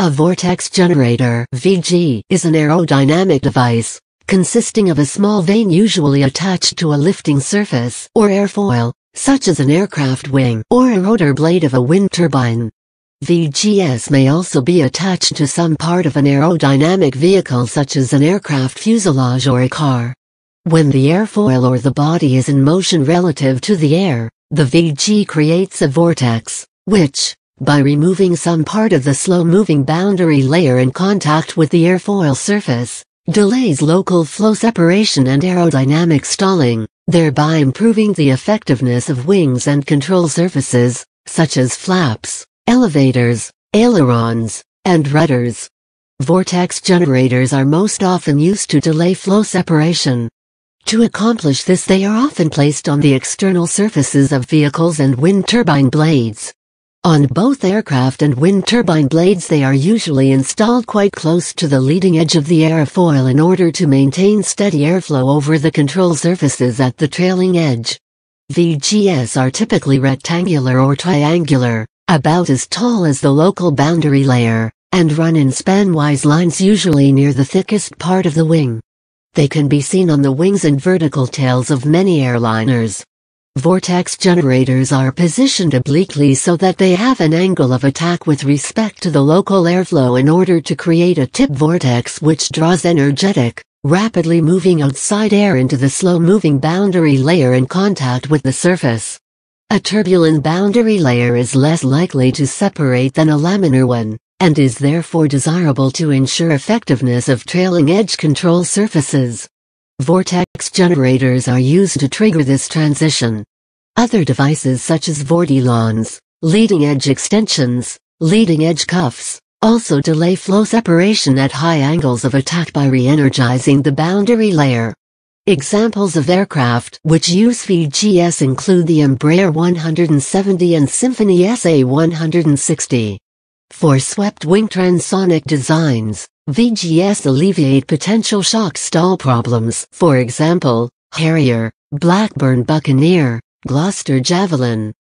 A vortex generator VG, is an aerodynamic device, consisting of a small vane usually attached to a lifting surface or airfoil, such as an aircraft wing or a rotor blade of a wind turbine. VGS may also be attached to some part of an aerodynamic vehicle such as an aircraft fuselage or a car. When the airfoil or the body is in motion relative to the air, the VG creates a vortex, which, by removing some part of the slow-moving boundary layer in contact with the airfoil surface, delays local flow separation and aerodynamic stalling, thereby improving the effectiveness of wings and control surfaces, such as flaps, elevators, ailerons, and rudders. Vortex generators are most often used to delay flow separation. To accomplish this they are often placed on the external surfaces of vehicles and wind turbine blades. On both aircraft and wind turbine blades they are usually installed quite close to the leading edge of the airfoil in order to maintain steady airflow over the control surfaces at the trailing edge. VGS are typically rectangular or triangular, about as tall as the local boundary layer, and run in spanwise lines usually near the thickest part of the wing. They can be seen on the wings and vertical tails of many airliners, Vortex generators are positioned obliquely so that they have an angle of attack with respect to the local airflow in order to create a tip vortex which draws energetic, rapidly moving outside air into the slow-moving boundary layer in contact with the surface. A turbulent boundary layer is less likely to separate than a laminar one, and is therefore desirable to ensure effectiveness of trailing edge control surfaces. Vortex generators are used to trigger this transition. Other devices such as vortilons, leading edge extensions, leading edge cuffs, also delay flow separation at high angles of attack by re-energizing the boundary layer. Examples of aircraft which use VGS include the Embraer 170 and Symphony SA-160. For swept wing transonic designs, VGS alleviate potential shock stall problems. For example, Harrier, Blackburn Buccaneer, Gloucester Javelin,